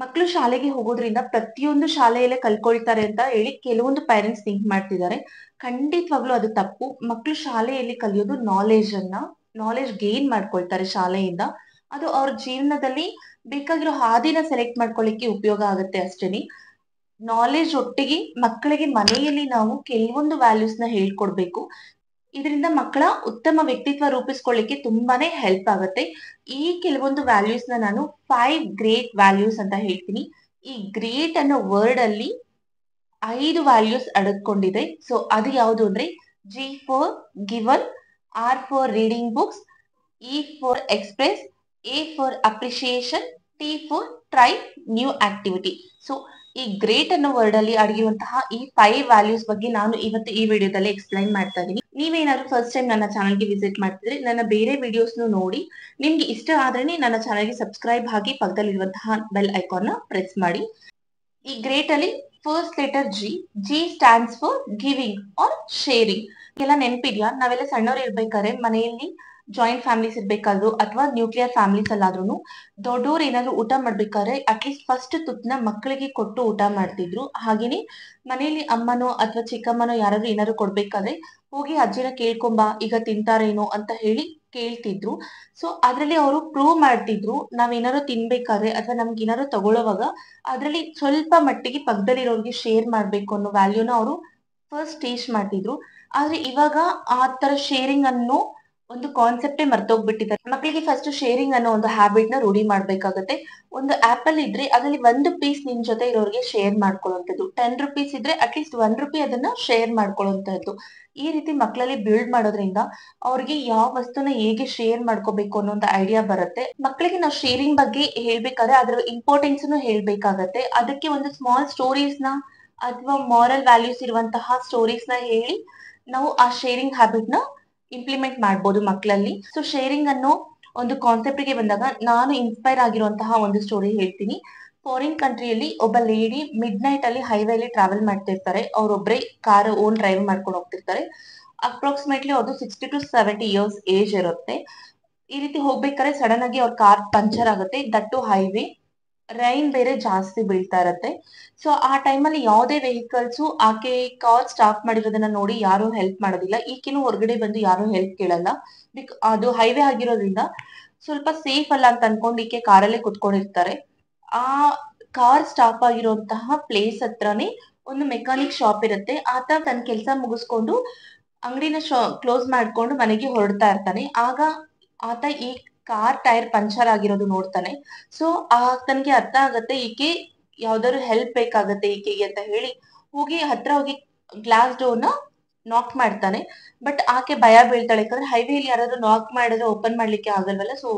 ಮಕ್ಕಳು ಶಾಲೆಗೆ ಹೋಗೋದ್ರಿಂದ ಪ್ರತಿಯೊಂದು ಶಾಲೆಯಲ್ಲೇ ಕಲ್ಕೊಳ್ತಾರೆ ಅಂತ ಹೇಳಿ ಕೆಲವೊಂದು ಪೇರೆಂಟ್ಸ್ ಥಿಂಕ್ ಮಾಡ್ತಿದ್ದಾರೆ ಖಂಡಿತವಾಗ್ಲೂ ಅದು ತಪ್ಪು ಮಕ್ಕಳು ಶಾಲೆಯಲ್ಲಿ ಕಲಿಯೋದು ನಾಲೆಜ್ ಅನ್ನ ನಾಲೆಜ್ ಗೇನ್ ಮಾಡ್ಕೊಳ್ತಾರೆ ಶಾಲೆಯಿಂದ ಅದು ಅವ್ರ ಜೀವನದಲ್ಲಿ ಬೇಕಾಗಿರೋ ಹಾದಿನ ಸೆಲೆಕ್ಟ್ ಮಾಡ್ಕೊಳ್ಳಿಕ್ಕೆ ಉಪಯೋಗ ಆಗುತ್ತೆ ಅಷ್ಟೇನೆ ನಾಲೆಜ್ ಒಟ್ಟಿಗೆ ಮಕ್ಕಳಿಗೆ ಮನೆಯಲ್ಲಿ ನಾವು ಕೆಲವೊಂದು ವ್ಯಾಲ್ಯೂಸ್ ನ ಹೇಳ್ಕೊಡ್ಬೇಕು ಇದರಿಂದ ಮಕ್ಕಳ ಉತ್ತಮ ವ್ಯಕ್ತಿತ್ವ ರೂಪಿಸ್ಕೊಳ್ಳಿಕ್ಕೆ ತುಂಬಾನೇ ಹೆಲ್ಪ್ ಆಗುತ್ತೆ ಈ ಕೆಲವೊಂದು ವ್ಯಾಲ್ಯೂಸ್ ನಾನು ಫೈವ್ ಗ್ರೇಟ್ ವ್ಯಾಲ್ಯೂಸ್ ಅಂತ ಹೇಳ್ತೀನಿ ಈ ಗ್ರೇಟ್ ಅನ್ನೋ ವರ್ಡ್ ಅಲ್ಲಿ ಐದು ವ್ಯಾಲ್ಯೂಸ್ ಅಡಕೊಂಡಿದೆ ಸೊ ಅದು ಯಾವುದು ಅಂದ್ರೆ G for given R for reading books E for express A for appreciation T for try new activity so ಈ ಗ್ರೇಟ್ ಅನ್ನೋ ವರ್ಡ್ ಅಲ್ಲಿ ಅಡಗಿರುವಂತಹ ಈ ಫೈವ್ ವ್ಯಾಲ್ಯೂಸ್ ಬಗ್ಗೆ ನಾನು ಇವತ್ತು ಈ ವಿಡಿಯೋದಲ್ಲಿ ಎಕ್ಸ್ಪ್ಲೈನ್ ಮಾಡ್ತಾ ಇದ್ದೀನಿ ನೀವೇನಾದ್ರು ಫಸ್ಟ್ ಟೈಮ್ ನನ್ನ ಚಾನಲ್ಗೆ ವಿಸಿಟ್ ಮಾಡ್ತಿದ್ರೆ ನನ್ನ ಬೇರೆ ವಿಡಿಯೋಸ್ನು ನೋಡಿ ನಿಮ್ಗೆ ಇಷ್ಟ ಆದ್ರೆ ನನ್ನ ಚಾನಲ್ಗೆ ಸಬ್ಸ್ಕ್ರೈಬ್ ಆಗಿ ಪಕ್ಕದಲ್ಲಿರುವಂತಹ ಬೆಲ್ ಐಕಾನ್ ನ ಪ್ರೆಸ್ ಮಾಡಿ ಈ ಗ್ರೇಟ್ ಅಲ್ಲಿ first letter G G stands for giving R sharing ಎಲ್ಲ ನೆನಪಿದ್ಯಾ ನಾವೆಲ್ಲ ಸಣ್ಣವ್ರು ಇರ್ಬೇಕಾದ್ರೆ ಮನೆಯಲ್ಲಿ ಜಾಯಿಂಟ್ ಫ್ಯಾಮಿಲೀಸ್ ಇರ್ಬೇಕಾದ್ರು ಅಥವಾ ನ್ಯೂಕ್ಲಿಯರ್ ಫ್ಯಾಮಿಲೀಸ್ ಅಲ್ಲಾದ್ರೂ ದೊಡ್ಡವ್ರು ಏನಾದ್ರು ಊಟ ಮಾಡ್ಬೇಕಾದ್ರೆ ಅಟ್ಲೀಸ್ಟ್ ಫಸ್ಟ್ ತುತ್ತನ್ನ ಮಕ್ಕಳಿಗೆ ಕೊಟ್ಟು ಊಟ ಮಾಡ್ತಿದ್ರು ಹಾಗೇನೆ ಮನೆಯಲ್ಲಿ ಅಮ್ಮನೋ ಅಥವಾ ಚಿಕ್ಕಮ್ಮನೋ ಯಾರಾದ್ರೂ ಏನಾದ್ರು ಕೊಡ್ಬೇಕಾದ್ರೆ ಹೋಗಿ ಅಜ್ಜಿನ ಕೇಳ್ಕೊಂಬಾ ಈಗ ತಿಂತಾರೇನೋ ಅಂತ ಹೇಳಿ ಕೇಳ್ತಿದ್ರು ಸೊ ಅದ್ರಲ್ಲಿ ಅವರು ಪ್ರೂವ್ ಮಾಡ್ತಿದ್ರು ಏನಾರು ತಿನ್ಬೇಕಾದ್ರೆ ಅಥವಾ ನಮ್ಗೆ ಏನಾರು ತಗೊಳ್ಳೋವಾಗ ಅದ್ರಲ್ಲಿ ಸ್ವಲ್ಪ ಮಟ್ಟಿಗೆ ಪಕ್ಕದಲ್ಲಿರೋರಿಗೆ ಶೇರ್ ಮಾಡ್ಬೇಕು ಅನ್ನೋ ವ್ಯಾಲ್ಯೂನ ಅವರು ಫಸ್ಟ್ ಟೇಸ್ಟ್ ಮಾಡ್ತಿದ್ರು ಆದ್ರೆ ಇವಾಗ ಆ ತರ ಶೇರಿಂಗ್ ಅನ್ನು ಒಂದು ಕಾನ್ಸೆಪ್ಟೇ ಮರ್ತೋಗ್ಬಿಟ್ಟಿದ್ದಾರೆ ಮಕ್ಕಳಿಗೆ ಫಸ್ಟ್ ಶೇರಿಂಗ್ ಅನ್ನೋ ಒಂದು ಹ್ಯಾಬಿಟ್ ನ ರೂಢಿ ಮಾಡ್ಬೇಕಾಗತ್ತೆ ಒಂದು ಆಪಲ್ ಇದ್ರೆ ಅದರಲ್ಲಿ ಒಂದು ಪೀಸ್ ನಿಮ್ ಜೊತೆ ಇರೋರಿಗೆ ಶೇರ್ ಮಾಡ್ಕೊಳ್ಳುವಂಥದ್ದು ಟೆನ್ ರುಪೀಸ್ ಇದ್ರೆ ಅಟ್ಲೀಸ್ಟ್ ಒನ್ ರುಪಿ ಅದನ್ನ ಶೇರ್ ಮಾಡ್ಕೊಳ್ಳುವಂಥದ್ದು ಈ ರೀತಿ ಮಕ್ಕಳಲ್ಲಿ ಬಿಲ್ಡ್ ಮಾಡೋದ್ರಿಂದ ಅವ್ರಿಗೆ ಯಾವ ವಸ್ತುನ ಹೇಗೆ ಶೇರ್ ಮಾಡ್ಕೋಬೇಕು ಅನ್ನೋ ಒಂದು ಐಡಿಯಾ ಬರುತ್ತೆ ಮಕ್ಕಳಿಗೆ ನಾವು ಶೇರಿಂಗ್ ಬಗ್ಗೆ ಹೇಳ್ಬೇಕಾದ್ರೆ ಅದ್ರ ಇಂಪಾರ್ಟೆನ್ಸ್ ಹೇಳ್ಬೇಕಾಗತ್ತೆ ಅದಕ್ಕೆ ಒಂದು ಸ್ಮಾಲ್ ಸ್ಟೋರೀಸ್ ನ ಅಥವಾ ಮಾರಲ್ ವ್ಯಾಲ್ಯೂಸ್ ಇರುವಂತಹ ಸ್ಟೋರೀಸ್ ನ ಹೇಳಿ ನಾವು ಆ ಶೇರಿಂಗ್ ಹ್ಯಾಬಿಟ್ ನ ಇಂಪ್ಲಿಮೆಂಟ್ ಮಾಡ್ಬೋದು ಮಕ್ಕಳಲ್ಲಿ ಸೊ ಶೇರಿಂಗ್ ಅನ್ನೋ ಒಂದು ಕಾನ್ಸೆಪ್ಟ್ ಗೆ ಬಂದಾಗ ನಾನು ಇನ್ಸ್ಪೈರ್ ಆಗಿರುವಂತಹ ಒಂದು ಸ್ಟೋರಿ ಹೇಳ್ತೀನಿ ಫಾರಿನ್ ಕಂಟ್ರಿಯಲ್ಲಿ ಒಬ್ಬ ಲೇಡಿ ಮಿಡ್ ನೈಟ್ ಅಲ್ಲಿ ಹೈವೇ ಅಲ್ಲಿ ಟ್ರಾವೆಲ್ ಮಾಡ್ತಿರ್ತಾರೆ ಒಬ್ಬರೇ ಕಾರ್ ಓನ್ ಡ್ರೈವ್ ಮಾಡ್ಕೊಂಡು ಹೋಗ್ತಿರ್ತಾರೆ ಅಪ್ರಾಕ್ಸಿಮೇಟ್ಲಿ ಅದು sixty to seventy years age ಇರುತ್ತೆ ಈ ರೀತಿ ಹೋಗ್ಬೇಕಾದ್ರೆ ಸಡನ್ ಆಗಿ ಅವ್ರ ಕಾರ್ ಪಂಚರ್ ಆಗುತ್ತೆ ದಟ್ ಟು ಹೈವೇ ರೈನ್ ಬೇರೆ ಜಾಸ್ತಿ ಬೀಳ್ತಾ ಇರತ್ತೆ ಸೊ ಆ ಟೈಮಲ್ಲಿ ಯಾವುದೇ ವೆಹಿಕಲ್ಸ್ ಆಕೆ ಕಾರ್ ಸ್ಟಾಪ್ ಮಾಡಿರೋದನ್ನ ನೋಡಿ ಯಾರು ಹೆಲ್ಪ್ ಮಾಡೋದಿಲ್ಲ ಈಕೆನೂ ಹೊರಗಡೆ ಬಂದು ಯಾರು ಹೆಲ್ಪ್ ಕೇಳಲ್ಲ ಬಿಕ್ ಅದು ಹೈವೇ ಆಗಿರೋದ್ರಿಂದ ಸ್ವಲ್ಪ ಸೇಫ್ ಅಲ್ಲ ಅಂತ ಅನ್ಕೊಂಡು ಈಕೆ ಕಾರಲ್ಲೇ ಕುತ್ಕೊಂಡಿರ್ತಾರೆ ಆ ಕಾರ್ ಸ್ಟಾಪ್ ಆಗಿರುವಂತಹ ಪ್ಲೇಸ್ ಹತ್ರನೇ ಒಂದು ಮೆಕ್ಯಾನಿಕ್ ಶಾಪ್ ಇರುತ್ತೆ ಆತ ತನ್ನ ಕೆಲಸ ಮುಗಿಸ್ಕೊಂಡು ಅಂಗಡಿನ ಶಾ ಕ್ಲೋಸ್ ಮಾಡ್ಕೊಂಡು ಮನೆಗೆ ಹೊರಡ್ತಾ ಇರ್ತಾನೆ ಆಗ ಆತ ಈ ಕಾರ್ ಟೈರ್ ಪಂಚರ್ ಆಗಿರೋದು ನೋಡ್ತಾನೆ ಸೊ ಆ ತನಗೆ ಅರ್ಥ ಆಗತ್ತೆ ಈಕೆ ಯಾವ್ದಾದ್ರು ಹೆಲ್ಪ್ ಬೇಕಾಗತ್ತೆ ಈಕೆಗೆ ಅಂತ ಹೇಳಿ ಹೋಗಿ ಹತ್ರ ಹೋಗಿ ಗ್ಲಾಸ್ ಡೋರ್ನ ನಾಕ್ ಮಾಡ್ತಾನೆ ಬಟ್ ಆಕೆ ಭಯ ಬೀಳ್ತಾಳೆ ಯಾಕಂದ್ರೆ ಹೈವೇಲಿ ಯಾರಾದ್ರೂ ನಾಕ್ ಮಾಡಿದ್ರೆ ಓಪನ್ ಮಾಡ್ಲಿಕ್ಕೆ ಆಗಲ್ವಲ್ಲ ಸೊ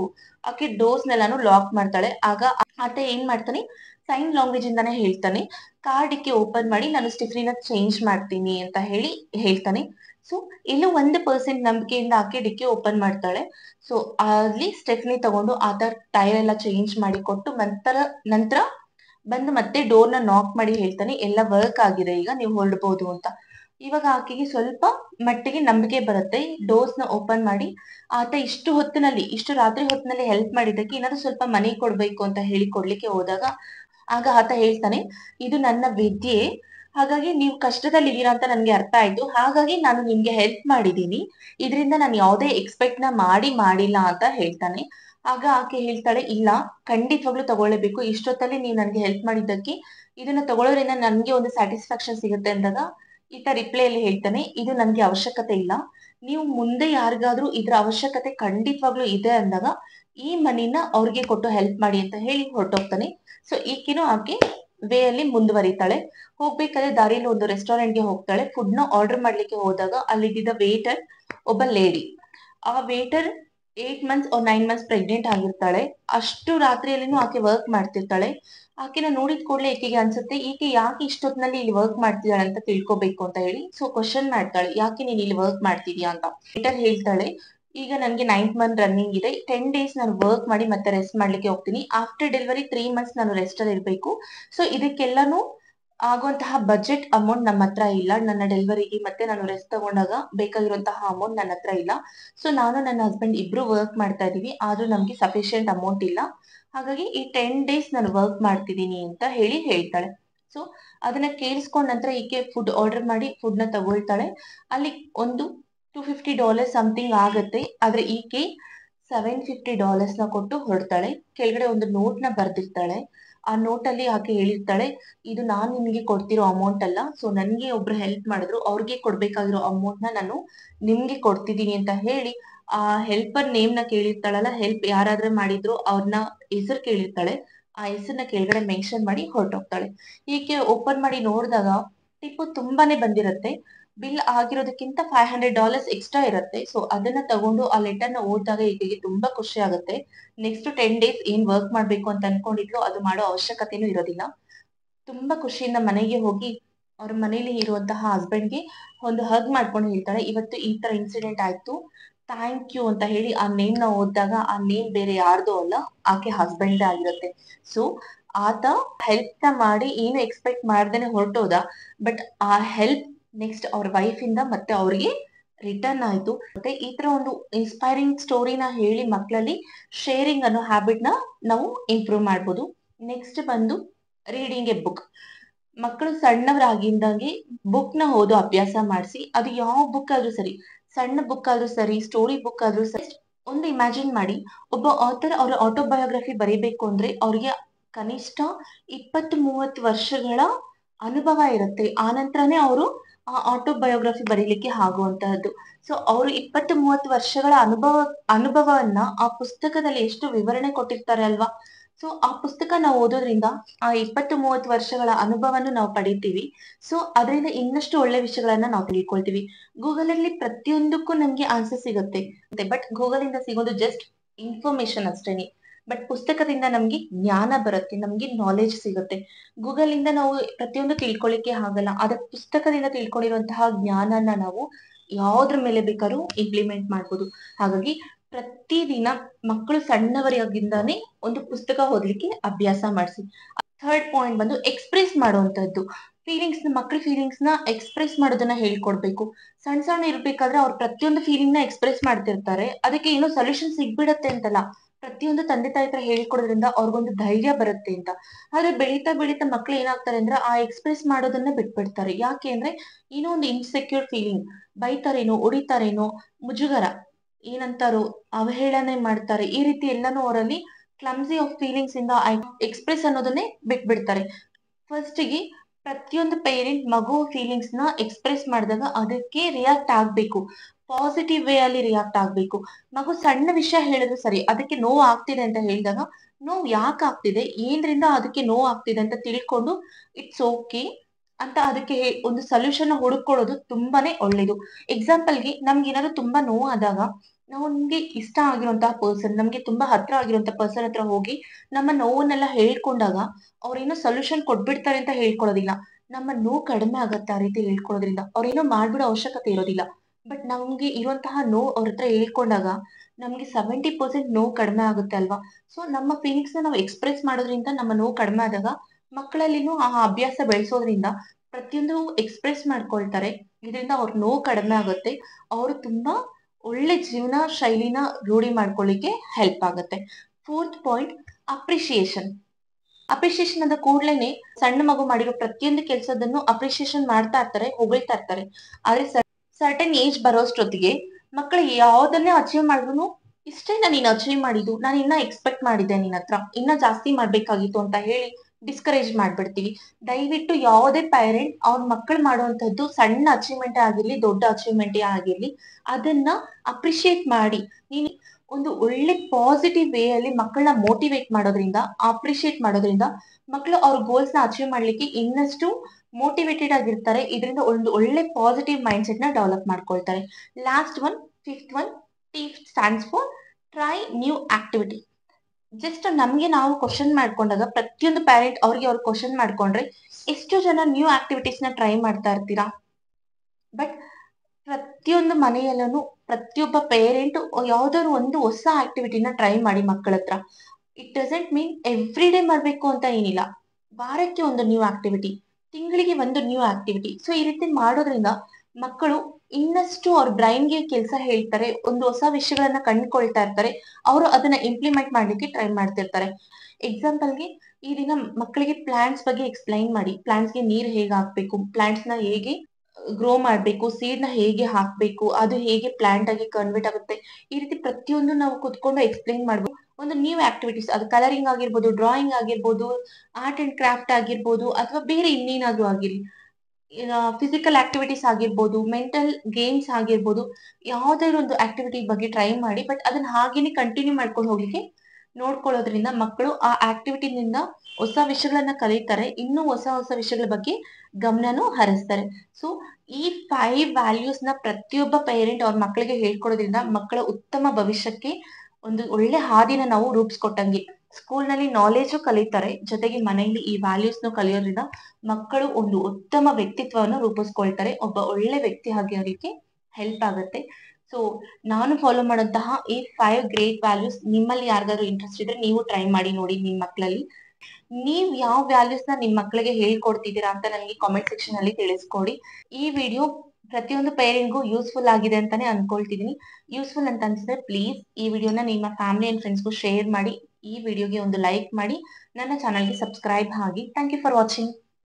ಆಕೆ ಡೋರ್ಸ್ ನೆಲ್ಲಾನು ಲಾಕ್ ಮಾಡ್ತಾಳೆ ಆಗ ಆತ ಏನ್ ಮಾಡ್ತಾನೆ ಸೈನ್ ಲ್ಯಾಂಗ್ವೇಜ್ ಇಂದಾನೆ ಹೇಳ್ತಾನೆ ಕಾರ್ಡ್ ಇಕ್ಕೆ ಓಪನ್ ಮಾಡಿ ನಾನು ಸ್ಟಿಫ್ರಿನ ಚೇಂಜ್ ಮಾಡ್ತೀನಿ ಅಂತ ಹೇಳಿ ಹೇಳ್ತಾನೆ ಸೊ ಇಲ್ಲೂ ಒಂದ್ ಪರ್ಸೆಂಟ್ ನಂಬಿಕೆಯಿಂದ ಆಕೆ ಡಿಕ್ಕಿ ಓಪನ್ ಮಾಡ್ತಾಳೆ ಸೊ ಅಲ್ಲಿ ಸ್ಟೆಫ್ನಿ ತಗೊಂಡು ಆತ ಟೈರ್ ಎಲ್ಲ ಚೇಂಜ್ ಮಾಡಿ ಕೊಟ್ಟು ನಂತರ ನಂತರ ಬಂದು ಮತ್ತೆ ನ ನಾಕ್ ಮಾಡಿ ಹೇಳ್ತಾನೆ ಎಲ್ಲ ವರ್ಕ್ ಆಗಿದೆ ಈಗ ನೀವು ಹೊರಡ್ಬೋದು ಅಂತ ಇವಾಗ ಆಕೆಗೆ ಸ್ವಲ್ಪ ಮಟ್ಟಿಗೆ ನಂಬಿಕೆ ಬರುತ್ತೆ ಡೋರ್ಸ್ ನ ಓಪನ್ ಮಾಡಿ ಆತ ಇಷ್ಟು ಹೊತ್ತಿನಲ್ಲಿ ಇಷ್ಟು ರಾತ್ರಿ ಹೊತ್ತಿನಲ್ಲಿ ಹೆಲ್ಪ್ ಮಾಡಿದ್ದಕ್ಕೆ ಏನಾದ್ರು ಸ್ವಲ್ಪ ಮನೆ ಕೊಡ್ಬೇಕು ಅಂತ ಹೇಳಿ ಕೊಡ್ಲಿಕ್ಕೆ ಹೋದಾಗ ಆಗ ಆತ ಹೇಳ್ತಾನೆ ಇದು ನನ್ನ ವಿದ್ಯೆ ಹಾಗಾಗಿ ನೀವು ಕಷ್ಟದಲ್ಲಿ ಇದ್ದೀರಾ ಅಂತ ನನಗೆ ಅರ್ಥ ಆಯ್ತು ಹಾಗಾಗಿ ನಾನು ನಿಮ್ಗೆ ಹೆಲ್ಪ್ ಮಾಡಿದ್ದೀನಿ ಇದರಿಂದ ನಾನು ಯಾವುದೇ ಎಕ್ಸ್ಪೆಕ್ಟ್ ನ ಮಾಡಿ ಮಾಡಿಲ್ಲ ಅಂತ ಹೇಳ್ತಾನೆ ಆಗ ಆಕೆ ಹೇಳ್ತಾಳೆ ಇಲ್ಲ ಖಂಡಿತವಾಗ್ಲೂ ತಗೊಳ್ಳೇಬೇಕು ಇಷ್ಟೊತ್ತಲ್ಲಿ ನೀವು ನನಗೆ ಹೆಲ್ಪ್ ಮಾಡಿದ್ದಕ್ಕೆ ಇದನ್ನ ತಗೊಳ್ಳೋದ್ರಿಂದ ನನಗೆ ಒಂದು ಸ್ಯಾಟಿಸ್ಫ್ಯಾಕ್ಷನ್ ಸಿಗುತ್ತೆ ಅಂದಾಗ ಈತ ರಿಪ್ಲೈಯಲ್ಲಿ ಹೇಳ್ತಾನೆ ಇದು ನನಗೆ ಅವಶ್ಯಕತೆ ಇಲ್ಲ ನೀವು ಮುಂದೆ ಯಾರಿಗಾದ್ರೂ ಇದ್ರ ಅವಶ್ಯಕತೆ ಖಂಡಿತವಾಗ್ಲು ಇದೆ ಅಂದಾಗ ಈ ಮನಿನ ಅವ್ರಿಗೆ ಕೊಟ್ಟು ಹೆಲ್ಪ್ ಮಾಡಿ ಅಂತ ಹೇಳಿ ಹೊರಟೋಗ್ತಾನೆ ಸೊ ಈಕಿನೂ ಆಕೆ ವೇ ಅಲ್ಲಿ ಮುಂದುವರಿತಾಳೆ ಹೋಗ್ಬೇಕಾದ್ರೆ ದಾರಿಯಲ್ಲಿ ಒಂದು ರೆಸ್ಟೋರೆಂಟ್ ಗೆ ಹೋಗ್ತಾಳೆ ಫುಡ್ ನ ಆರ್ಡರ್ ಮಾಡ್ಲಿಕ್ಕೆ ಹೋದಾಗ ಅಲ್ಲಿದ್ದ ವೇಟರ್ ಒಬ್ಬ ಲೇಡಿ ಆ waiter eight months or nine months pregnant ಆಗಿರ್ತಾಳೆ ಅಷ್ಟು ರಾತ್ರಿಯಲ್ಲಿನು ಆಕೆ ವರ್ಕ್ ಮಾಡ್ತಿರ್ತಾಳೆ ಆಕೆನ ನೋಡಿದ ಕೂಡಲೇ ಈಕೆಗೆ ಅನ್ಸುತ್ತೆ ಈಕೆ ಯಾಕೆ ಇಷ್ಟೊತ್ತಿನಲ್ಲಿ ಇಲ್ಲಿ ವರ್ಕ್ ಮಾಡ್ತಿದ್ದಾಳೆ ಅಂತ ತಿಳ್ಕೊಬೇಕು ಅಂತ ಹೇಳಿ ಸೊ ಕ್ವಶನ್ ಮಾಡ್ತಾಳೆ ಯಾಕೆ ನೀನ್ ಇಲ್ಲಿ ವರ್ಕ್ ಮಾಡ್ತಿದ್ಯಾ ಅಂತ ವೇಟರ್ ಹೇಳ್ತಾಳೆ ಈಗ ನನಗೆ ನೈನ್ತ್ ಮಂತ್ ರನ್ನಿಂಗ್ ಇದೆ ಟೆನ್ ಡೇಸ್ ನಾನು ವರ್ಕ್ ಮಾಡಿ ಮತ್ತೆ ರೆಸ್ಟ್ ಮಾಡ್ಲಿಕ್ಕೆ ಹೋಗ್ತೀನಿ ಆಫ್ಟರ್ ಡೆಲಿವರಿ ತ್ರೀ ಮಂತ್ಸ್ ನಾನು ಅಲ್ಲಿ ಇರಬೇಕು ಸೊ ಇದಕ್ಕೆಲ್ಲನೂ ಆಗುವಂತಹ ಬಜೆಟ್ ಅಮೌಂಟ್ ನಮ್ಮ ಹತ್ರ ಇಲ್ಲ ನನ್ನ ಡೆಲಿವರಿಗೆ ಮತ್ತೆ ನಾನು ರೆಸ್ಟ್ ತಗೊಂಡಾಗ ಬೇಕಾಗಿರುವಂತಹ ಅಮೌಂಟ್ ನನ್ನ ಹತ್ರ ಇಲ್ಲ ಸೊ ನಾನು ನನ್ನ ಹಸ್ಬೆಂಡ್ ಇಬ್ರು ವರ್ಕ್ ಮಾಡ್ತಾ ಇದೀವಿ ಆದ್ರೂ ನಮಗೆ ಸಫಿಶಿಯಂಟ್ ಅಮೌಂಟ್ ಇಲ್ಲ ಹಾಗಾಗಿ ಈ ಟೆನ್ ಡೇಸ್ ನಾನು ವರ್ಕ್ ಮಾಡ್ತಿದ್ದೀನಿ ಅಂತ ಹೇಳಿ ಹೇಳ್ತಾಳೆ ಸೊ ಅದನ್ನ ಕೇಳಿಸ್ಕೊಂಡ್ ನಂತರ ಈಕೆ ಫುಡ್ ಆರ್ಡರ್ ಮಾಡಿ ಫುಡ್ ನ ತಗೊಳ್ತಾಳೆ ಅಲ್ಲಿ ಒಂದು ಟೂ ಫಿಫ್ಟಿ ಡಾಲರ್ಸ್ ಸಮಥಿಂಗ್ ಆಗುತ್ತೆ ಆದರೆ ಈಕೆ ಸೆವೆನ್ ಫಿಫ್ಟಿ ಡಾಲರ್ಸ್ನ ಕೊಟ್ಟು ಹೊರಡ್ತಾಳೆ ಕೆಳಗಡೆ ಒಂದು ನೋಟ್ ನ ಬರೆದಿರ್ತಾಳೆ ಆ ನೋಟಲ್ಲಿ ಆಕೆ ಹೇಳಿರ್ತಾಳೆ ಇದು ನಾನು ನಿಮಗೆ ಕೊಡ್ತಿರೋ ಅಮೌಂಟ್ ಅಲ್ಲ ಸೊ ನನಗೆ ಒಬ್ರು ಹೆಲ್ಪ್ ಮಾಡಿದ್ರು ಅವ್ರಿಗೆ ಅಮೌಂಟ್ ನ ನಾನು ನಿಮಗೆ ಕೊಡ್ತಿದ್ದೀನಿ ಅಂತ ಹೇಳಿ ಆ ಹೆಲ್ಪರ್ ನ ಕೇಳಿರ್ತಾಳಲ್ಲ ಹೆಲ್ಪ್ ಯಾರಾದ್ರೆ ಮಾಡಿದ್ರು ಅವ್ರನ್ನ ಹೆಸರು ಕೇಳಿರ್ತಾಳೆ ಆ ಹೆಸರನ್ನ ಕೆಳಗಡೆ ಮೆನ್ಷನ್ ಮಾಡಿ ಹೊರಟೋಗ್ತಾಳೆ ಈಕೆ ಓಪನ್ ಮಾಡಿ ನೋಡಿದಾಗ ಟಿಪ್ಪು ತುಂಬಾನೇ ಬಂದಿರತ್ತೆ ಬಿಲ್ ಆಗಿರೋದಕ್ಕಿಂತ ಫೈವ್ ಹಂಡ್ರೆಡ್ ಡಾಲರ್ಸ್ ಎಕ್ಸ್ಟ್ರಾ ಇರುತ್ತೆ ಸೊ ಅದನ್ನ ತಗೊಂಡು ಆ ಲೆಟರ್ ನ ಓದಿದಾಗ ಈಗ ತುಂಬಾ ಖುಷಿ ಆಗುತ್ತೆ ನೆಕ್ಸ್ಟ್ ಟೆನ್ ಡೇಸ್ ಏನ್ ವರ್ಕ್ ಮಾಡ್ಬೇಕು ಅಂತ ಅನ್ಕೊಂಡಿದ್ರು ಅದು ಮಾಡೋ ಅವಶ್ಯಕತೆನೂ ಇರೋದಿಲ್ಲ ತುಂಬಾ ಖುಷಿಯಿಂದ ಮನೆಗೆ ಹೋಗಿ ಅವ್ರ ಮನೇಲಿ ಇರುವಂತಹ ಹಸ್ಬೆಂಡ್ಗೆ ಒಂದು ಹಗ್ ಮಾಡ್ಕೊಂಡು ಹೇಳ್ತಾಳೆ ಇವತ್ತು ಈ ತರ ಇನ್ಸಿಡೆಂಟ್ ಆಯ್ತು ಥ್ಯಾಂಕ್ ಯು ಅಂತ ಹೇಳಿ ಆ ನೇಮ್ ನ ಓದಿದಾಗ ಆ ನೇಮ್ ಬೇರೆ ಯಾರ್ದು ಅಲ್ಲ ಆಕೆ ಹಸ್ಬೆಂಡ್ ಆಗಿರುತ್ತೆ ಸೊ ಆತ ಹೆಲ್ಪ್ ನ ಮಾಡಿ ಏನು ಎಕ್ಸ್ಪೆಕ್ಟ್ ಮಾಡ್ದೇನೆ ಹೊರಟೋದ ಬಟ್ ಆ ಹೆಲ್ಪ್ ನೆಕ್ಸ್ಟ್ ಅವ್ರ ವೈಫ್ ಇಂದ ಮತ್ತೆ ಅವ್ರಿಗೆ ರಿಟರ್ನ್ ಆಯ್ತು ಮತ್ತೆ ಈ ತರ ಒಂದು ಇನ್ಸ್ಪೈರಿಂಗ್ ಸ್ಟೋರಿನ ಹೇಳಿ ಮಕ್ಕಳಲ್ಲಿ ಶೇರಿಂಗ್ ಅನ್ನೋ ಹ್ಯಾಬಿಟ್ ನ ನಾವು ಇಂಪ್ರೂವ್ ಮಾಡ್ಬೋದು ನೆಕ್ಸ್ಟ್ ಬಂದು ರೀಡಿಂಗ್ ಎ ಬುಕ್ ಮಕ್ಕಳು ಸಣ್ಣವರಾಗಿಂದಾಗಿ ಬುಕ್ ನ ಓದು ಅಭ್ಯಾಸ ಮಾಡಿಸಿ ಅದು ಯಾವ ಬುಕ್ ಆದ್ರೂ ಸರಿ ಸಣ್ಣ ಬುಕ್ ಆದ್ರೂ ಸರಿ ಸ್ಟೋರಿ ಬುಕ್ ಆದ್ರೂ ಸರಿ ಒಂದು ಇಮ್ಯಾಜಿನ್ ಮಾಡಿ ಒಬ್ಬ ಆಥರ್ ಅವ್ರ ಆಟೋಬಯೋಗ್ರಫಿ ಬರೀಬೇಕು ಅಂದ್ರೆ ಅವ್ರಿಗೆ ಕನಿಷ್ಠ ಇಪ್ಪತ್ತು ಮೂವತ್ತು ವರ್ಷಗಳ ಅನುಭವ ಇರುತ್ತೆ ಆ ನಂತರನೇ ಅವರು ಆ ಆಟೋಬಯೋಗ್ರಫಿ ಬರೀಲಿಕ್ಕೆ ಆಗುವಂತಹದ್ದು ಸೊ ಅವರು ಇಪ್ಪತ್ತು ಮೂವತ್ತು ವರ್ಷಗಳ ಅನುಭವ ಅನುಭವವನ್ನ ಆ ಪುಸ್ತಕದಲ್ಲಿ ಎಷ್ಟು ವಿವರಣೆ ಕೊಟ್ಟಿರ್ತಾರೆ ಅಲ್ವಾ ಸೊ ಆ ಪುಸ್ತಕ ನಾವು ಓದೋದ್ರಿಂದ ಆ ಇಪ್ಪತ್ತು ಮೂವತ್ತು ವರ್ಷಗಳ ಅನುಭವವನ್ನು ನಾವು ಪಡಿತೀವಿ ಸೊ ಅದರಿಂದ ಇನ್ನಷ್ಟು ಒಳ್ಳೆ ವಿಷಯಗಳನ್ನ ನಾವು ತಿಳ್ಕೊಳ್ತೀವಿ ಗೂಗಲ್ ಅಲ್ಲಿ ಪ್ರತಿಯೊಂದಕ್ಕೂ ನಮ್ಗೆ ಆನ್ಸರ್ ಸಿಗುತ್ತೆ ಬಟ್ ಗೂಗಲ್ ಇಂದ ಸಿಗೋದು ಜಸ್ಟ್ ಇನ್ಫಾರ್ಮೇಶನ್ ಅಷ್ಟೇನೆ ಬಟ್ ಪುಸ್ತಕದಿಂದ ನಮ್ಗೆ ಜ್ಞಾನ ಬರುತ್ತೆ ನಮ್ಗೆ ನಾಲೆಜ್ ಸಿಗುತ್ತೆ ಗೂಗಲ್ ಇಂದ ನಾವು ಪ್ರತಿಯೊಂದು ತಿಳ್ಕೊಳಿಕ್ಕೆ ಆಗಲ್ಲ ಆದ್ರೆ ಪುಸ್ತಕದಿಂದ ತಿಳ್ಕೊಂಡಿರುವಂತಹ ಜ್ಞಾನನ ನಾವು ಯಾವ್ದ್ರ ಮೇಲೆ ಬೇಕಾದ್ರೂ ಇಂಪ್ಲಿಮೆಂಟ್ ಮಾಡ್ಬೋದು ಹಾಗಾಗಿ ಪ್ರತಿದಿನ ಮಕ್ಕಳು ಸಣ್ಣವರಿಯಾಗಿಂದಾನೆ ಒಂದು ಪುಸ್ತಕ ಓದ್ಲಿಕ್ಕೆ ಅಭ್ಯಾಸ ಮಾಡಿಸಿ ಥರ್ಡ್ ಪಾಯಿಂಟ್ ಬಂದು ಎಕ್ಸ್ಪ್ರೆಸ್ ಮಾಡುವಂತದ್ದು ಫೀಲಿಂಗ್ಸ್ ಮಕ್ಕಳ ಫೀಲಿಂಗ್ಸ್ ನ ಎಕ್ಸ್ಪ್ರೆಸ್ ಮಾಡೋದನ್ನ ಹೇಳ್ಕೊಡ್ಬೇಕು ಸಣ್ಣ ಸಣ್ಣ ಇರ್ಬೇಕಾದ್ರೆ ಅವ್ರು ಪ್ರತಿಯೊಂದು ಫೀಲಿಂಗ್ ನ ಎಕ್ಸ್ಪ್ರೆಸ್ ಮಾಡ್ತಿರ್ತಾರೆ ಅದಕ್ಕೆ ಏನೋ ಸೊಲ್ಯೂಷನ್ ಸಿಗ್ಬಿಡತ್ತೆ ಅಂತಲ್ಲ ಪ್ರತಿಯೊಂದು ತಂದೆ ತಾಯಿ ಹತ್ರ ಹೇಳ್ಕೊಡೋದ್ರಿಂದ ಅವ್ರಿಗೊಂದು ಧೈರ್ಯ ಬರುತ್ತೆ ಅಂತ ಆದ್ರೆ ಬೆಳೀತಾ ಬೆಳೀತಾ ಮಕ್ಳು ಏನಾಗ್ತಾರೆ ಅಂದ್ರೆ ಆ ಎಕ್ಸ್ಪ್ರೆಸ್ ಮಾಡೋದನ್ನ ಬಿಟ್ಬಿಡ್ತಾರೆ ಯಾಕೆ ಅಂದ್ರೆ ಏನೋ ಒಂದು ಇನ್ಸೆಕ್ಯೂರ್ ಫೀಲಿಂಗ್ ಬೈತಾರೇನೋ ಉಡಿತಾರೇನೋ ಮುಜುಗರ ಏನಂತಾರೋ ಅವಹೇಳನೆ ಮಾಡ್ತಾರೆ ಈ ರೀತಿ ಎಲ್ಲಾನು ಅವರಲ್ಲಿ ಕ್ಲಮ್ಸಿ ಆಫ್ ಫೀಲಿಂಗ್ಸ್ ಇಂದ ಎಕ್ಸ್ಪ್ರೆಸ್ ಅನ್ನೋದನ್ನೇ ಬಿಟ್ಬಿಡ್ತಾರೆ ಫಸ್ಟಿಗೆ ಪ್ರತಿಯೊಂದು ಪೇರೆಂಟ್ ಮಗು ಫೀಲಿಂಗ್ಸ್ ನ ಎಕ್ಸ್ಪ್ರೆಸ್ ಮಾಡಿದಾಗ ಅದಕ್ಕೆ ರಿಯಾಕ್ಟ್ ಆಗ್ಬೇಕು ಪಾಸಿಟಿವ್ ವೇ ಅಲ್ಲಿ ರಿಯಾಕ್ಟ್ ಆಗ್ಬೇಕು ಮಗು ಸಣ್ಣ ವಿಷಯ ಹೇಳಿದ್ರು ಸರಿ ಅದಕ್ಕೆ ನೋವು ಆಗ್ತಿದೆ ಅಂತ ಹೇಳಿದಾಗ ನೋವು ಯಾಕೆ ಆಗ್ತಿದೆ ಏನ್ರಿಂದ ಅದಕ್ಕೆ ನೋವು ಆಗ್ತಿದೆ ಅಂತ ತಿಳ್ಕೊಂಡು ಇಟ್ಸ್ ಓಕೆ ಅಂತ ಅದಕ್ಕೆ ಒಂದು ಸೊಲ್ಯೂಷನ್ ಹುಡುಕೊಳ್ಳೋದು ತುಂಬಾನೇ ಒಳ್ಳೇದು ಎಕ್ಸಾಂಪಲ್ಗೆ ನಮ್ಗೆ ಏನಾದ್ರು ತುಂಬಾ ನೋವು ಆದಾಗ ನಾವು ಇಷ್ಟ ಆಗಿರುವಂತಹ ಪರ್ಸನ್ ನಮ್ಗೆ ತುಂಬಾ ಹತ್ರ ಆಗಿರುವಂತಹ ಪರ್ಸನ್ ಹತ್ರ ಹೋಗಿ ನಮ್ಮ ನೋವನ್ನೆಲ್ಲ ಹೇಳ್ಕೊಂಡಾಗ ಅವ್ರೇನೋ ಸೊಲ್ಯೂಷನ್ ಕೊಟ್ಬಿಡ್ತಾರೆ ಅಂತ ಹೇಳ್ಕೊಳ್ಳೋದಿಲ್ಲ ನಮ್ಮ ನೋವು ಕಡಿಮೆ ಆಗತ್ತೆ ಆ ರೀತಿ ಹೇಳ್ಕೊಳ್ಳೋದ್ರಿಂದ ಅವ್ರೇನೋ ಮಾಡ್ಬಿಡೋ ಅವಶ್ಯಕತೆ ಇರೋದಿಲ್ಲ ಬಟ್ ನಮ್ಗೆ ಇರುವಂತಹ ನೋ ಅವ್ರ ಹತ್ರ ಹೇಳ್ಕೊಂಡಾಗ ನಮ್ಗೆ ಸೆವೆಂಟಿ ಪರ್ಸೆಂಟ್ ನೋವು ಕಡಿಮೆ ಆಗುತ್ತೆ ಅಲ್ವಾ ಸೊ ನಮ್ಮ ಫೀಲಿಂಗ್ಸ್ ನಾವು ಎಕ್ಸ್ಪ್ರೆಸ್ ಮಾಡೋದ್ರಿಂದ ನಮ್ಮ ನೋವು ಕಡಿಮೆ ಆದಾಗ ಮಕ್ಕಳಲ್ಲಿನೂ ಆ ಅಭ್ಯಾಸ ಬೆಳೆಸೋದ್ರಿಂದ ಪ್ರತಿಯೊಂದು ಎಕ್ಸ್ಪ್ರೆಸ್ ಮಾಡ್ಕೊಳ್ತಾರೆ ಇದರಿಂದ ಅವ್ರ ನೋವು ಕಡಿಮೆ ಆಗುತ್ತೆ ಅವರು ತುಂಬಾ ಒಳ್ಳೆ ಜೀವನ ಶೈಲಿನ ರೂಢಿ ಮಾಡ್ಕೊಳ್ಳಿಕ್ಕೆ ಹೆಲ್ಪ್ ಆಗುತ್ತೆ ಫೋರ್ತ್ ಪಾಯಿಂಟ್ ಅಪ್ರಿಶಿಯೇಷನ್ ಅಪ್ರಿಶಿಯೇಷನ್ ಅದ ಕೂಡ್ಲೇನೆ ಸಣ್ಣ ಮಗು ಮಾಡಿರೋ ಪ್ರತಿಯೊಂದು ಕೆಲಸದನ್ನು ಅಪ್ರಿಶಿಯೇಷನ್ ಮಾಡ್ತಾ ಇರ್ತಾರೆ ಹೊಗಳ್ತಾ ಇರ್ತಾರೆ ಆದ್ರೆ ಸರ್ಟನ್ ಏಜ್ ಬರೋಷ್ಟೊತ್ತಿಗೆ ಮಕ್ಕಳು ಯಾವ್ದನ್ನೇ ಅಚೀವ್ ಮಾಡಿದ್ರು ಇಷ್ಟೇ ನಾನು ನೀನು ಅಚೀವ್ ಮಾಡಿದ್ದು ನಾನು ಇನ್ನ ಎಕ್ಸ್ಪೆಕ್ಟ್ ಮಾಡಿದ್ದೆ ನಿನ್ನ ಹತ್ರ ಇನ್ನ ಜಾಸ್ತಿ ಮಾಡ್ಬೇಕಾಗಿತ್ತು ಅಂತ ಹೇಳಿ ಡಿಸ್ಕರೇಜ್ ಮಾಡ್ಬಿಡ್ತೀವಿ ದಯವಿಟ್ಟು ಯಾವುದೇ ಪೇರೆಂಟ್ ಅವ್ರ ಮಕ್ಕಳು ಮಾಡುವಂತದ್ದು ಸಣ್ಣ ಅಚೀವ್ಮೆಂಟ್ ಆಗಿರ್ಲಿ ದೊಡ್ಡ ಅಚೀವ್ಮೆಂಟೇ ಆಗಿರ್ಲಿ ಅದನ್ನ ಅಪ್ರಿಶಿಯೇಟ್ ಮಾಡಿ ನೀನು ಒಂದು ಒಳ್ಳೆ ಪಾಸಿಟಿವ್ ವೇ ಅಲ್ಲಿ ಮಕ್ಕಳನ್ನ ಮೋಟಿವೇಟ್ ಮಾಡೋದ್ರಿಂದ ಅಪ್ರಿಷಿಯೇಟ್ ಮಾಡೋದ್ರಿಂದ ಮಕ್ಕಳು ಅವ್ರ ಗೋಲ್ಸ್ ನ ಅಚೀವ್ ಮಾಡ್ಲಿಕ್ಕೆ ಇನ್ನಷ್ಟು ಮೋಟಿವೇಟೆಡ್ ಆಗಿರ್ತಾರೆ ಇದರಿಂದ ಒಂದು ಒಳ್ಳೆ ಪಾಸಿಟಿವ್ ಮೈಂಡ್ ಸೆಟ್ ನ ಡೆವಲಪ್ ಮಾಡ್ಕೊಳ್ತಾರೆ last one fifth one T stands for try new activity just ನಮಗೆ ನಾವು ಕ್ವಶನ್ ಮಾಡ್ಕೊಂಡಾಗ ಪ್ರತಿಯೊಂದು ಪ್ಯಾರೆಂಟ್ ಅವ್ರಿಗೆ ಅವ್ರು ಕ್ವಶನ್ ಮಾಡ್ಕೊಂಡ್ರೆ ಎಷ್ಟು ಜನ ನ್ಯೂ ಆಕ್ಟಿವಿಟೀಸ್ ನ ಟ್ರೈ ಮಾಡ್ತಾ ಇರ್ತೀರಾ ಬಟ್ ಪ್ರತಿಯೊಂದು ಮನೆಯಲ್ಲೂ ಪ್ರತಿಯೊಬ್ಬ ಪೇರೆಂಟ್ ಯಾವ್ದಾದ್ರು ಒಂದು ಹೊಸ ಆಕ್ಟಿವಿಟಿನ ಟ್ರೈ ಮಾಡಿ ಮಕ್ಕಳ ಹತ್ರ it doesn't mean every day ಮಾಡಬೇಕು ಅಂತ ಏನಿಲ್ಲ ವಾರಕ್ಕೆ ಒಂದು ನ್ಯೂ ಆಕ್ಟಿವಿಟಿ ತಿಂಗಳಿಗೆ ಒಂದು ನ್ಯೂ ಆಕ್ಟಿವಿಟಿ ಸೊ ಈ ರೀತಿ ಮಾಡೋದ್ರಿಂದ ಮಕ್ಕಳು ಇನ್ನಷ್ಟು ಅವ್ರ ಬ್ರೈನ್ಗೆ ಕೆಲಸ ಹೇಳ್ತಾರೆ ಒಂದು ಹೊಸ ವಿಷಯಗಳನ್ನ ಕಂಡುಕೊಳ್ತಾ ಇರ್ತಾರೆ ಅವರು ಅದನ್ನ ಇಂಪ್ಲಿಮೆಂಟ್ ಮಾಡ್ಲಿಕ್ಕೆ ಟ್ರೈ ಮಾಡ್ತಿರ್ತಾರೆ ಎಕ್ಸಾಂಪಲ್ಗೆ ಈ ದಿನ ಮಕ್ಕಳಿಗೆ ಪ್ಲಾಂಟ್ಸ್ ಬಗ್ಗೆ ಎಕ್ಸ್ಪ್ಲೈನ್ ಮಾಡಿ ಗೆ ನೀರು ಹೇಗೆ ಹಾಕ್ಬೇಕು ನ ಹೇಗೆ ಗ್ರೋ ಮಾಡಬೇಕು ನ ಹೇಗೆ ಹಾಕ್ಬೇಕು ಅದು ಹೇಗೆ ಪ್ಲಾಂಟ್ ಆಗಿ ಕನ್ವರ್ಟ್ ಆಗುತ್ತೆ ಈ ರೀತಿ ಪ್ರತಿಯೊಂದು ನಾವು ಕುತ್ಕೊಂಡು ಎಕ್ಸ್ಪ್ಲೈನ್ ಮಾಡ್ಬೋದು ಒಂದು ನ್ಯೂ ಆಕ್ಟಿವಿಟೀಸ್ ಅದು ಕಲರಿಂಗ್ ಆಗಿರ್ಬೋದು ಡ್ರಾಯಿಂಗ್ ಆಗಿರ್ಬೋದು ಆರ್ಟ್ ಅಂಡ್ ಕ್ರಾಫ್ಟ್ ಆಗಿರ್ಬೋದು ಅಥವಾ ಬೇರೆ ಇನ್ನೇನಾದ್ರೂ ಆಗಿರ್ಲಿ ಫಿಸಿಕಲ್ ಆಕ್ಟಿವಿಟೀಸ್ ಆಗಿರ್ಬೋದು ಮೆಂಟಲ್ ಗೇಮ್ಸ್ ಆಗಿರ್ಬೋದು ಯಾವುದೇ ಒಂದು ಆಕ್ಟಿವಿಟಿ ಬಗ್ಗೆ ಟ್ರೈ ಮಾಡಿ ಬಟ್ ಅದನ್ನ ಹಾಗೇನೆ ಕಂಟಿನ್ಯೂ ಮಾಡ್ಕೊಂಡು ಹೋಗ್ಲಿಕ್ಕೆ ನೋಡ್ಕೊಳ್ಳೋದ್ರಿಂದ ಮಕ್ಕಳು ಆ ಆಕ್ಟಿವಿಟಿನಿಂದ ಹೊಸ ವಿಷಯಗಳನ್ನ ಕಲಿತಾರೆ ಇನ್ನೂ ಹೊಸ ಹೊಸ ವಿಷಯಗಳ ಬಗ್ಗೆ ಗಮನನು ಹರಿಸ್ತಾರೆ ಸೊ ಈ ಫೈವ್ ವ್ಯಾಲ್ಯೂಸ್ ನ ಪ್ರತಿಯೊಬ್ಬ ಪೇರೆಂಟ್ ಅವ್ರ ಮಕ್ಕಳಿಗೆ ಹೇಳ್ಕೊಡೋದ್ರಿಂದ ಮಕ್ಕಳ ಉತ್ತಮ ಭವಿಷ್ಯಕ್ಕೆ ಒಂದು ಒಳ್ಳೆ ಹಾದಿನ ನಾವು ರೂಪಿಸ್ಕೊಟ್ಟಂಗೆ ಸ್ಕೂಲ್ ನಲ್ಲಿ ನಾಲೆಜು ಕಲಿತಾರೆ ಜೊತೆಗೆ ಮನೆಯಲ್ಲಿ ಈ ವ್ಯಾಲ್ಯೂಸ್ ನ ಕಲಿಯೋದ್ರಿಂದ ಮಕ್ಕಳು ಒಂದು ಉತ್ತಮ ವ್ಯಕ್ತಿತ್ವವನ್ನು ರೂಪಿಸ್ಕೊಳ್ತಾರೆ ಒಬ್ಬ ಒಳ್ಳೆ ವ್ಯಕ್ತಿ ಹಾಗೆ ಅವರಿಗೆ ಹೆಲ್ಪ್ ಆಗುತ್ತೆ ಸೊ ನಾನು ಫಾಲೋ ಮಾಡೋಂತಹ ಈ ಫೈವ್ ಗ್ರೇಟ್ ವ್ಯಾಲ್ಯೂಸ್ ನಿಮ್ಮಲ್ಲಿ ಯಾರಿಗಾದ್ರು ಇಂಟ್ರೆಸ್ಟ್ ಇದ್ರೆ ನೀವು ಟ್ರೈ ಮಾಡಿ ನೋಡಿ ನಿಮ್ಮ ಮಕ್ಕಳಲ್ಲಿ ನೀವ್ ಯಾವ ವ್ಯಾಲ್ಯೂಸ್ ನ ನಿಮ್ ಮಕ್ಕಳಿಗೆ ಹೇಳ್ಕೊಡ್ತಿದ್ದೀರಾ ಅಂತ ನನಗೆ ಕಾಮೆಂಟ್ ಸೆಕ್ಷನ್ ಅಲ್ಲಿ ತಿಳಿಸ್ಕೊಡಿ ಈ ವಿಡಿಯೋ ಪ್ರತಿಯೊಂದು ಪೇರಿಂಗು ಯೂಸ್ಫುಲ್ ಆಗಿದೆ ಅಂತಾನೆ ಅನ್ಕೊಳ್ತಿದೀನಿ ಯೂಸ್ಫುಲ್ ಅಂತ ಅನ್ಸಿದ್ರೆ ಪ್ಲೀಸ್ ಈ ವಿಡಿಯೋನ ನಿಮ್ಮ ಫ್ಯಾಮಿಲಿ ಅಂಡ್ ಫ್ರೆಂಡ್ಸ್ಗೂ ಶೇರ್ ಮಾಡಿ ಈ ವಿಡಿಯೋಗೆ ಒಂದು ಲೈಕ್ ಮಾಡಿ ನನ್ನ ಚಾನಲ್ಗೆ ಸಬ್ಸ್ಕ್ರೈಬ್ ಆಗಿ ಥ್ಯಾಂಕ್ ಯು ಫಾರ್ ವಾಚಿಂಗ್